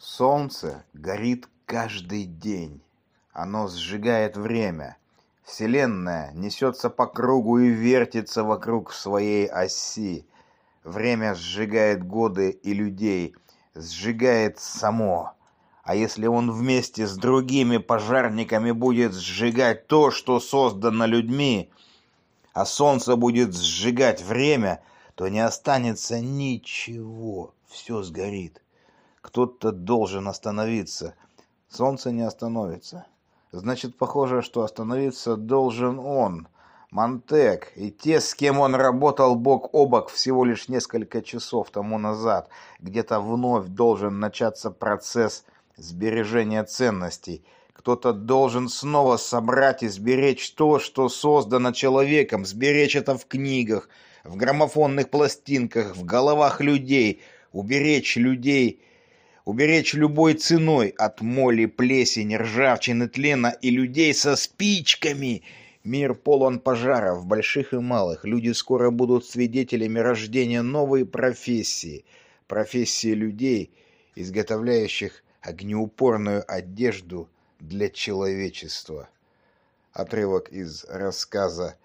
Солнце горит каждый день. Оно сжигает время. Вселенная несется по кругу и вертится вокруг своей оси. Время сжигает годы и людей, сжигает само. А если он вместе с другими пожарниками будет сжигать то, что создано людьми, а солнце будет сжигать время, то не останется ничего, все сгорит. Кто-то должен остановиться. Солнце не остановится. Значит, похоже, что остановиться должен он, Монтек, и те, с кем он работал бок о бок всего лишь несколько часов тому назад. Где-то вновь должен начаться процесс сбережения ценностей. Кто-то должен снова собрать и сберечь то, что создано человеком, сберечь это в книгах, в граммофонных пластинках, в головах людей, уберечь людей уберечь любой ценой от моли, плесени, ржавчины, тлена и людей со спичками. Мир полон пожаров, больших и малых. Люди скоро будут свидетелями рождения новой профессии, профессии людей, изготовляющих огнеупорную одежду для человечества. Отрывок из рассказа,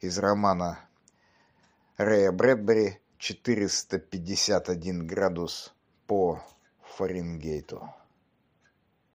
из романа Рэя Брэдбери «451 градус по Фаренгейту.